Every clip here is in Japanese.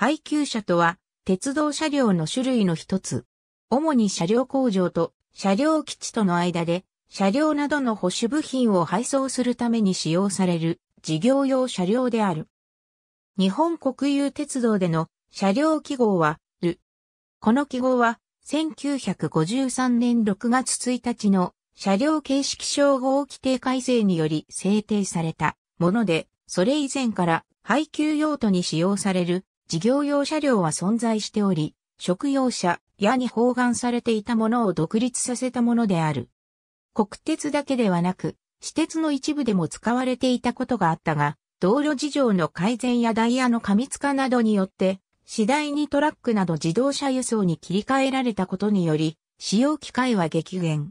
配給車とは、鉄道車両の種類の一つ。主に車両工場と車両基地との間で、車両などの保守部品を配送するために使用される事業用車両である。日本国有鉄道での車両記号は、る。この記号は、1953年6月1日の車両形式称号規定改正により制定されたもので、それ以前から配給用途に使用される事業用車両は存在しており、食用車やに包含されていたものを独立させたものである。国鉄だけではなく、私鉄の一部でも使われていたことがあったが、道路事情の改善やダイヤの過密化などによって、次第にトラックなど自動車輸送に切り替えられたことにより、使用機会は激減。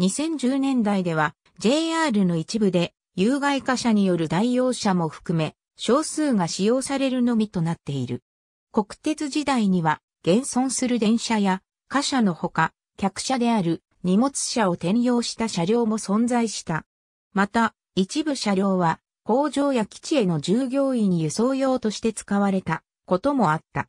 2010年代では JR の一部で有害貨車による代用車も含め少数が使用されるのみとなっている。国鉄時代には、現存する電車や、貨車のほか、客車である荷物車を転用した車両も存在した。また、一部車両は、工場や基地への従業員輸送用として使われたこともあった。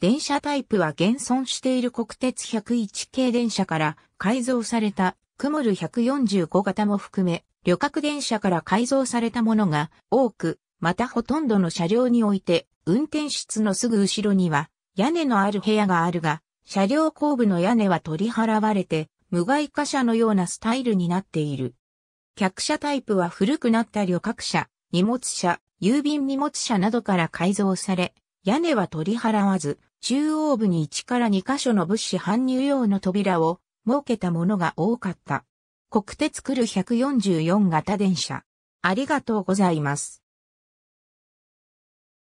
電車タイプは現存している国鉄101系電車から改造されたクモル145型も含め、旅客電車から改造されたものが多くまたほとんどの車両において、運転室のすぐ後ろには、屋根のある部屋があるが、車両後部の屋根は取り払われて、無害貨車のようなスタイルになっている。客車タイプは古くなった旅客車、荷物車、郵便荷物車などから改造され、屋根は取り払わず、中央部に1から2箇所の物資搬入用の扉を設けたものが多かった。国鉄来る144型電車。ありがとうございます。